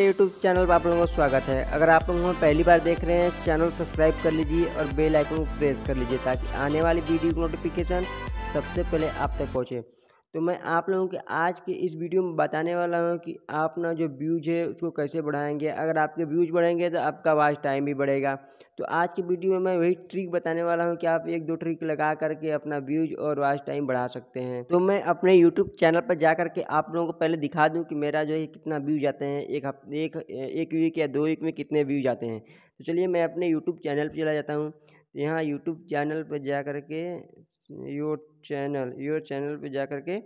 YouTube channel पर आप लोगों का स्वागत है अगर आप लोग हमें पहली बार देख रहे हैं चैनल सब्सक्राइब कर लीजिए और बेल आइकन को प्रेस कर लीजिए ताकि आने वाली वीडियो की नोटिफिकेशन सबसे पहले आप तक पहुँचे तो मैं आप लोगों के आज के इस वीडियो में बताने वाला हूँ कि आप ना जो व्यूज है उसको कैसे बढ़ाएंगे अगर आपके व्यूज बढ़ेंगे तो आपका वाच टाइम भी बढ़ेगा तो आज की वीडियो में मैं वही ट्रिक बताने वाला हूँ कि आप एक दो ट्रिक लगा करके अपना व्यूज और वाच टाइम बढ़ा सकते हैं तो मैं अपने यूट्यूब चैनल पर जा करके आप लोगों को पहले दिखा दूँ कि मेरा जो है कितना व्यूज आते हैं एक हफ्ते एक एक वीक या दो वीक में कितने व्यूज आते हैं तो चलिए मैं अपने यूट्यूब चैनल पर चला जाता हूँ तो यहाँ यूट्यूब चैनल पर जा कर के योर चैनल योर चैनल पर जा कर के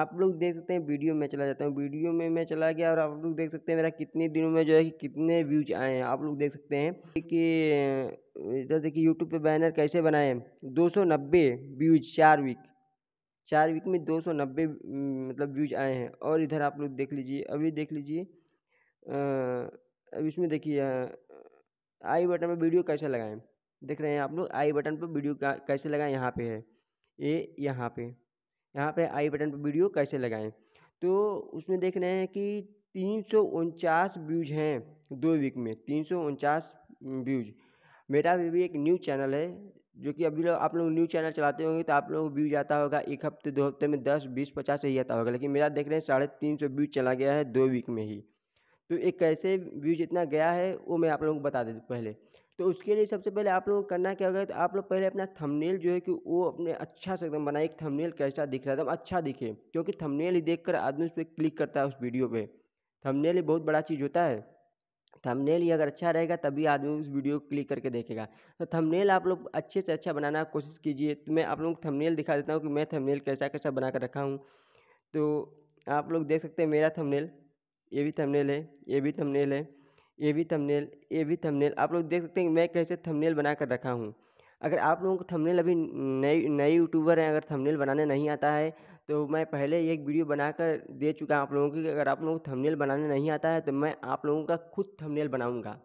आप लोग देख सकते हैं वीडियो में चला जाता हूँ वीडियो में मैं चला गया और आप लोग देख सकते हैं मेरा कितने दिनों में जो है कि कितने व्यूज आए हैं आप लोग देख सकते हैं कि इधर देखिए यूट्यूब पे बैनर कैसे बनाए दो सौ नब्बे व्यूज चार वीक चार वीक में दो सौ नब्बे मतलब व्यूज आए हैं और इधर आप लोग देख लीजिए अभी देख लीजिए अब इसमें देखिए आई बटन में वीडियो कैसे लगाएं देख रहे हैं आप लोग आई बटन पर वीडियो कैसे लगाएं यहाँ पे है ये यहाँ पे यहाँ पे आई बटन पर वीडियो कैसे लगाएं तो उसमें देख रहे हैं कि तीन सौ उनचास व्यूज हैं दो वीक में तीन सौ उनचास व्यूज मेरा भी, भी एक न्यू चैनल है जो कि अभी लोग आप लोग न्यू चैनल चलाते होंगे तो आप लोग व्यूज आता होगा एक हफ्ते दो हफ्ते में दस बीस पचास यही आता होगा लेकिन मेरा देख रहे हैं साढ़े तीन सौ व्यूज चला गया है दो वीक में ही तो ये कैसे व्यू जितना गया है वो मैं आप लोगों को बता देती पहले तो उसके लिए सबसे पहले आप लोगों को करना क्या होगा तो आप लोग पहले अपना थंबनेल जो है कि वो अपने अच्छा से एकदम बनाए एक थंबनेल कैसा दिख रहा है एकदम तो अच्छा दिखे क्योंकि थंबनेल ही देखकर आदमी उस पर क्लिक करता है उस वीडियो पे थंबनेल ही बहुत बड़ा चीज़ होता है थंबनेल ही अगर अच्छा रहेगा तभी आदमी उस वीडियो को क्लिक करके देखेगा तो थंबनेल आप लोग अच्छे से अच्छा बनाना कोशिश कीजिए तो मैं आप लोगों को थंबनेल दिखा देता हूँ कि मैं थंबनेल कैसा कैसा बना कर रखा हूँ तो आप लोग देख सकते हैं मेरा थंबनेल ये भी थंबनेल है ये भी थंबनेल है ये भी थंबनेल ये भी थंबनेल आप लोग देख सकते हैं मैं कैसे थंबनेल बना कर रखा हूँ अगर आप लोगों को थंबनेल अभी नए नए यूट्यूबर हैं अगर थंबनेल बनाने नहीं आता है तो मैं पहले एक वीडियो बनाकर दे चुका हूँ आप लोगों की अगर आप लोगों को थंबनेल बनाने नहीं आता है तो मैं आप लोगों का खुद थंबनेल बनाऊँगा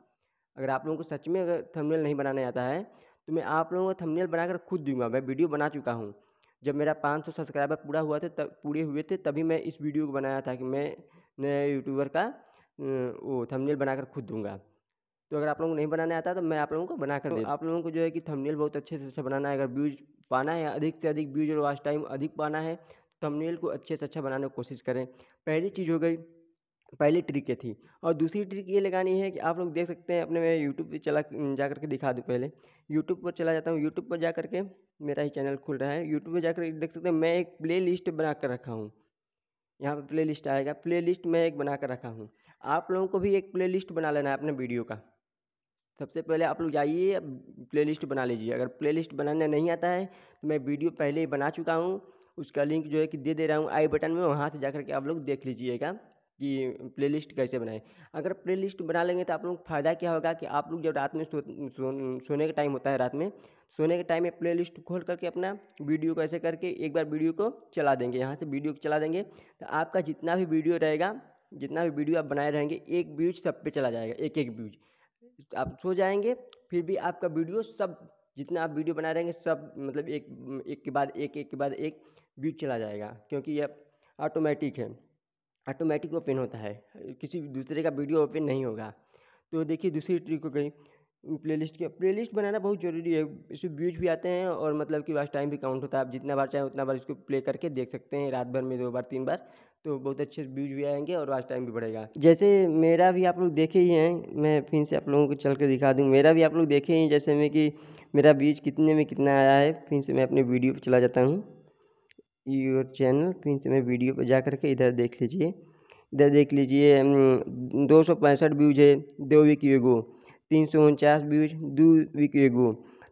अगर आप लोगों को सच में अगर थंबनेल नहीं बनाने आता है तो मैं आप लोगों को थंबनेल बनाकर खुद दूंगा मैं वीडियो बना चुका हूँ जब मेरा सौ सब्सक्राइबर पूरा हुआ था तब पूरे हुए थे तभी मैं इस वीडियो को बनाया था कि मैं नया यूट्यूबर का वो थंबनेल बनाकर खुद दूंगा तो अगर आप लोगों को नहीं बनाने आता तो मैं आप लोगों को बना कर तो आप लोगों को जो है कि थंबनेल बहुत अच्छे से अच्छा बनाना है अगर व्यूज पाना है अधिक से अधिक व्यूज और वाच टाइम अधिक पाना है थमनेल थंबनेल को अच्छे से अच्छा बनाने की कोशिश करें पहली चीज़ हो गई पहली ट्रिक ये थी और दूसरी ट्रिक ये लगानी है कि आप लोग देख सकते हैं अपने मैं यूट्यूब पर चला जा करके दिखा दूँ पहले यूट्यूब पर चला जाता हूँ यूट्यूब पर जा करके मेरा ही चैनल खुल रहा है यूट्यूब पर जाकर देख सकते हैं मैं एक प्ले लिस्ट बना कर रखा हूँ यहाँ पर प्ले लिस्ट आएगा प्ले लिस्ट मैं एक बना कर रखा हूँ आप लोगों को भी एक प्ले लिस्ट बना लेना है अपने वीडियो का सबसे पहले आप लोग जाइए प्ले लिस्ट बना लीजिए अगर प्ले लिस्ट बनाना नहीं आता है तो मैं वीडियो पहले ही बना चुका हूँ उसका लिंक जो है कि दे दे रहा हूँ आई बटन में वहाँ से जा के आप लोग देख लीजिएगा कि प्लेलिस्ट कैसे बनाएँ अगर प्लेलिस्ट बना लेंगे तो आप लोग फ़ायदा क्या होगा कि आप लोग जब रात में सो सोने का टाइम होता है रात में सोने के टाइम में लिस्ट खोल करके अपना वीडियो को ऐसे करके एक बार वीडियो को चला देंगे यहाँ से वीडियो को चला देंगे तो आपका जितना भी वीडियो रहेगा जितना भी वीडियो आप बनाए रहेंगे एक व्यूज सब पे चला जाएगा एक एक व्यूज आप सो जाएंगे फिर भी आपका वीडियो सब जितना आप वीडियो बनाए रहेंगे सब मतलब एक एक के बाद एक एक के बाद एक व्यूज चला जाएगा क्योंकि यह ऑटोमेटिक है ऑटोमेटिक ओपन होता है किसी दूसरे का वीडियो ओपन नहीं होगा तो देखिए दूसरी ट्रिक हो गई प्लेलिस्ट के प्लेलिस्ट बनाना बहुत ज़रूरी है इससे व्यूज भी आते हैं और मतलब कि वास्ट टाइम भी काउंट होता है आप जितना बार चाहें उतना बार इसको प्ले करके देख सकते हैं रात भर में दो बार तीन बार तो बहुत अच्छे व्यूज भी आएंगे और वास्ट टाइम भी बढ़ेगा जैसे मेरा भी आप लोग देखे ही हैं मैं फिर से आप लोगों को चल कर दिखा दूँ मेरा भी आप लोग देखे ही जैसे में कि मेरा व्यूज कितने में कितना आया है फिर से मैं अपने वीडियो पर चला जाता हूँ यूर चैनल से मैं वीडियो पर जा कर के इधर देख लीजिए इधर देख लीजिए दो सौ पैंसठ व्यूज है दो वीक एगो तीन सौ उनचास व्यूज दो वीक एगो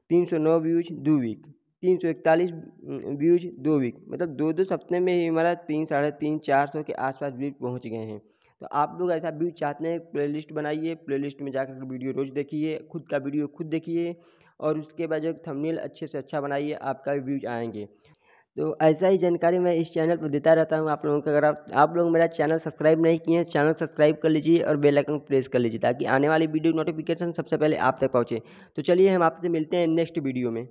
तीन सौ नौ व्यूज दो वीक तीन सौ इकतालीस व्यूज दो वीक मतलब दो दो सप्ते में ही हमारा तीन साढ़े तीन चार सौ के आसपास व्यूज पहुंच गए हैं तो आप लोग ऐसा व्यू चाहते हैं लिस्ट बनाइए लिस्ट में जाकर वीडियो रोज़ देखिए खुद का वीडियो खुद देखिए और उसके बाद जो थंबनेल अच्छे से अच्छा बनाइए आपका व्यूज आएंगे तो ऐसा ही जानकारी मैं इस चैनल पर देता रहता हूँ आप लोगों को अगर आप आप लोग मेरा चैनल सब्सक्राइब नहीं किए हैं चैनल सब्सक्राइब कर लीजिए और बेल आइकन प्रेस कर लीजिए ताकि आने वाली वीडियो नोटिफिकेशन सबसे पहले आप तक पहुँचे तो चलिए हम आपसे मिलते हैं नेक्स्ट वीडियो में